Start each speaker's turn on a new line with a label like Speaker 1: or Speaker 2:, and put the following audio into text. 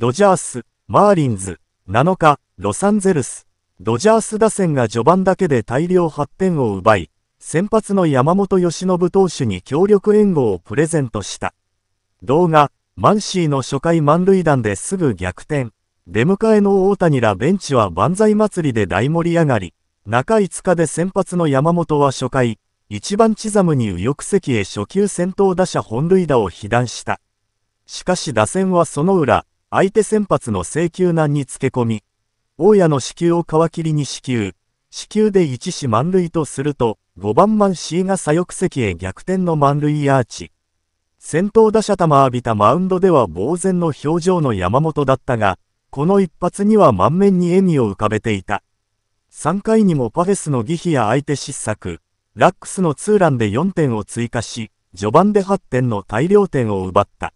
Speaker 1: ドジャース、マーリンズ、7日、ロサンゼルス。ドジャース打線が序盤だけで大量8点を奪い、先発の山本由伸投手に強力援護をプレゼントした。動画、マンシーの初回満塁弾ですぐ逆転。出迎えの大谷らベンチは万歳祭りで大盛り上がり、中5日で先発の山本は初回、一番チザムに右翼席へ初級先頭打者本塁打を被弾した。しかし打線はその裏、相手先発の請求難につけ込み、大家の支給を皮切りに支給、支給で一死満塁とすると、5番マン C が左翼席へ逆転の満塁アーチ。先頭打者玉浴びたマウンドでは呆然の表情の山本だったが、この一発には満面に笑みを浮かべていた。3回にもパフェスの儀比や相手失策、ラックスのツーランで4点を追加し、序盤で8点の大量点を奪った。